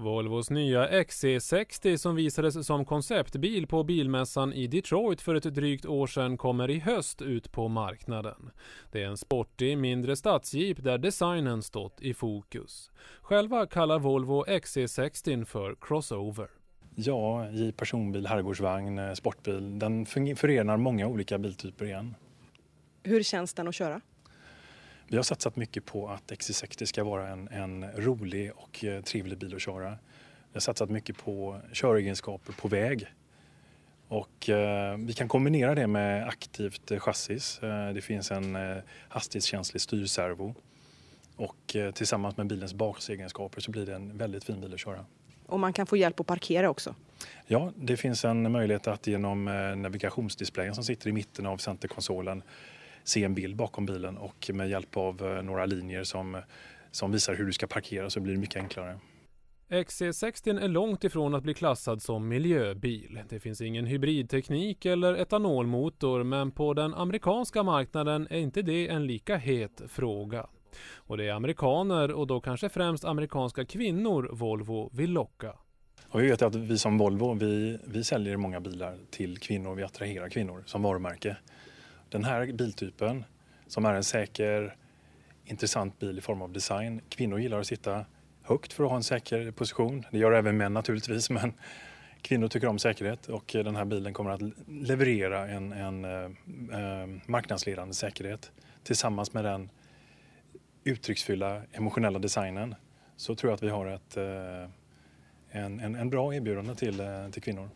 Volvos nya XC60 som visades som konceptbil på bilmässan i Detroit för ett drygt år sedan kommer i höst ut på marknaden. Det är en sportig mindre stadsjeep där designen stått i fokus. Själva kallar Volvo XC60 för Crossover. Ja, i personbil, herrgårdsvagn, eh, sportbil. Den förenar många olika biltyper igen. Hur känns den att köra? Vi har satsat mycket på att XC60 ska vara en, en rolig och eh, trevlig bil att köra. Vi har satsat mycket på köregenskaper på väg. Och, eh, vi kan kombinera det med aktivt eh, chassis. Eh, det finns en eh, hastighetskänslig styrservo. Och, eh, tillsammans med bilens basegenskaper så blir det en väldigt fin bil att köra. Och man kan få hjälp att parkera också? Ja, det finns en möjlighet att genom navigationsdisplayen som sitter i mitten av centerkonsolen se en bild bakom bilen och med hjälp av eh, några linjer som, som visar hur du ska parkera så blir det mycket enklare. XC60 är långt ifrån att bli klassad som miljöbil. Det finns ingen hybridteknik eller etanolmotor men på den amerikanska marknaden är inte det en lika het fråga. Och det är amerikaner och då kanske främst amerikanska kvinnor Volvo vill locka. Och vi vet att vi som Volvo, vi, vi säljer många bilar till kvinnor, vi attraherar kvinnor som varumärke den här biltypen som är en säker, intressant bil i form av design. Kvinnor gillar att sitta högt för att ha en säker position. Det gör även män naturligtvis, men kvinnor tycker om säkerhet och eh, den här bilen kommer att leverera en, en eh, eh, marknadsledande säkerhet tillsammans med den uttrycksfulla emotionella designen så tror jag att vi har ett, eh, en, en, en bra erbjudande till, till kvinnor.